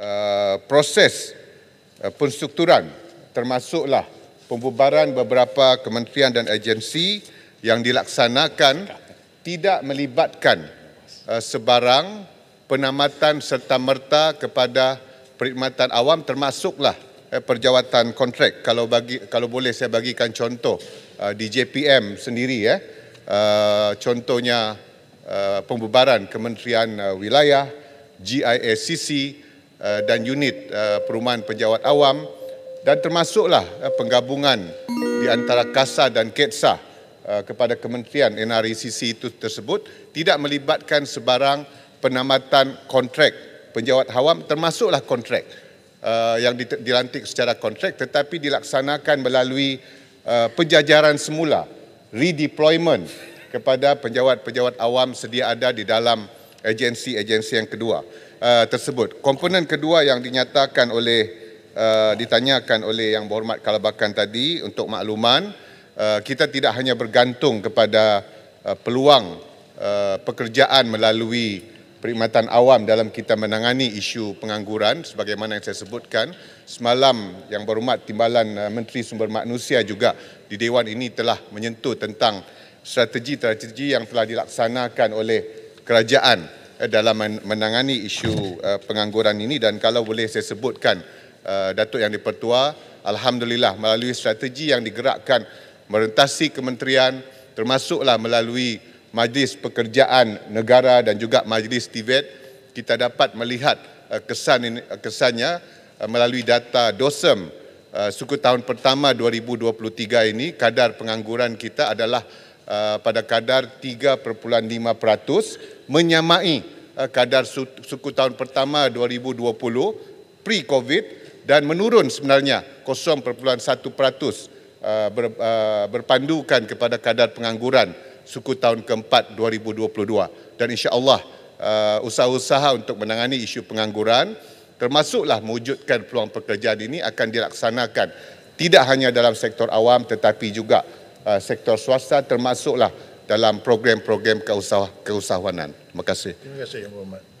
uh, proses uh, penstrukturan termasuklah pembubaran beberapa kementerian dan agensi yang dilaksanakan tidak melibatkan uh, sebarang penamatan serta merta kepada perkhidmatan awam termasuklah uh, perjawatan kontrak kalau bagi kalau boleh saya bagikan contoh uh, di JPM sendiri ya uh, contohnya uh, pembubaran kementerian uh, wilayah GISCC Uh, dan unit uh, perumahan penjawat awam dan termasuklah uh, penggabungan di antara KASA dan KETSA kepada Kementerian NRECC itu tersebut tidak melibatkan sebarang penamatan kontrak penjawat awam termasuklah kontrak yang dilantik secara kontrak tetapi dilaksanakan melalui penjajaran semula redeployment kepada penjawat-penjawat awam sedia ada di dalam agensi-agensi yang kedua uh, tersebut. Komponen kedua yang dinyatakan oleh uh, ditanyakan oleh yang berhormat Kalabakan tadi untuk makluman uh, kita tidak hanya bergantung kepada uh, peluang uh, pekerjaan melalui perkhidmatan awam dalam kita menangani isu pengangguran sebagaimana yang saya sebutkan semalam yang berhormat timbalan uh, Menteri Sumber Manusia juga di dewan ini telah menyentuh tentang strategi-strategi yang telah dilaksanakan oleh kerajaan eh, dalam menangani isu eh, pengangguran ini dan kalau boleh saya sebutkan eh, Datuk Yang Dipertua Alhamdulillah melalui strategi yang digerakkan merentasi kementerian termasuklah melalui Majlis Pekerjaan Negara dan juga Majlis Tibet kita dapat melihat kesan kesannya melalui data DOSEM suku tahun pertama 2023 ini kadar pengangguran kita adalah Uh, pada kadar 3.5% menyamai uh, kadar suku tahun pertama 2020 pre-COVID dan menurun sebenarnya 0.1% uh, berpandukan kepada kadar pengangguran suku tahun keempat 2022 dan insya-Allah usaha-usaha untuk menangani isu pengangguran termasuklah mewujudkan peluang pekerjaan ini akan dilaksanakan tidak hanya dalam sektor awam tetapi juga Ah, sektor swasta termasuklah dalam program-program keusahawanan. Terima kasih. Terima kasih Yang Berhormat.